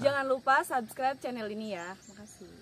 Jangan lupa subscribe channel ini ya. Makasih.